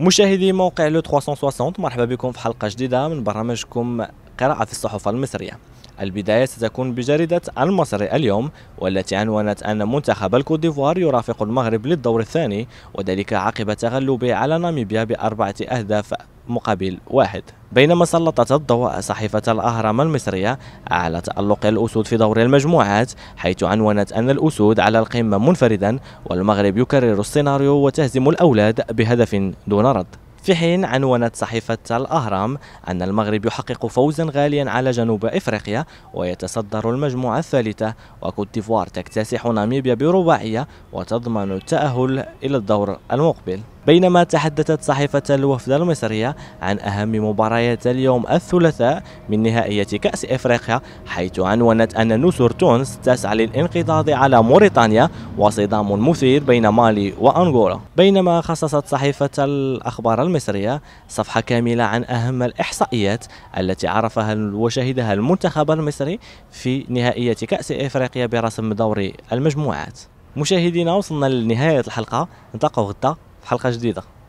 مشاهدي موقع لو 360 مرحبا بكم في حلقه جديده من برنامجكم القراءة في الصحف المصرية البداية ستكون بجريدة المصري اليوم والتي عنونت أن منتخب الكوت ديفوار يرافق المغرب للدور الثاني وذلك عقب تغلبه على ناميبيا بأربعة أهداف مقابل واحد بينما سلطت الضوء صحيفة الأهرام المصرية على تألق الأسود في دور المجموعات حيث عنونت أن الأسود على القمة منفردا والمغرب يكرر السيناريو وتهزم الأولاد بهدف دون رد في حين عنونت صحيفة الأهرام أن المغرب يحقق فوزا غاليا على جنوب إفريقيا ويتصدر المجموعة الثالثة وكوت ديفوار تكتسح ناميبيا برباعية وتضمن التأهل إلى الدور المقبل بينما تحدثت صحيفة الوفد المصرية عن أهم مباريات اليوم الثلاثاء من نهائية كأس إفريقيا حيث عنونت أن نسور تونس تسعى للانقضاض على موريتانيا وصدام مثير بين مالي وأنغولا بينما خصصت صحيفة الأخبار المصرية صفحة كاملة عن أهم الإحصائيات التي عرفها وشهدها المنتخب المصري في نهائية كأس إفريقيا برسم دوري المجموعات مشاهدينا وصلنا لنهاية الحلقة نتلاقاو غدا في حلقه جديده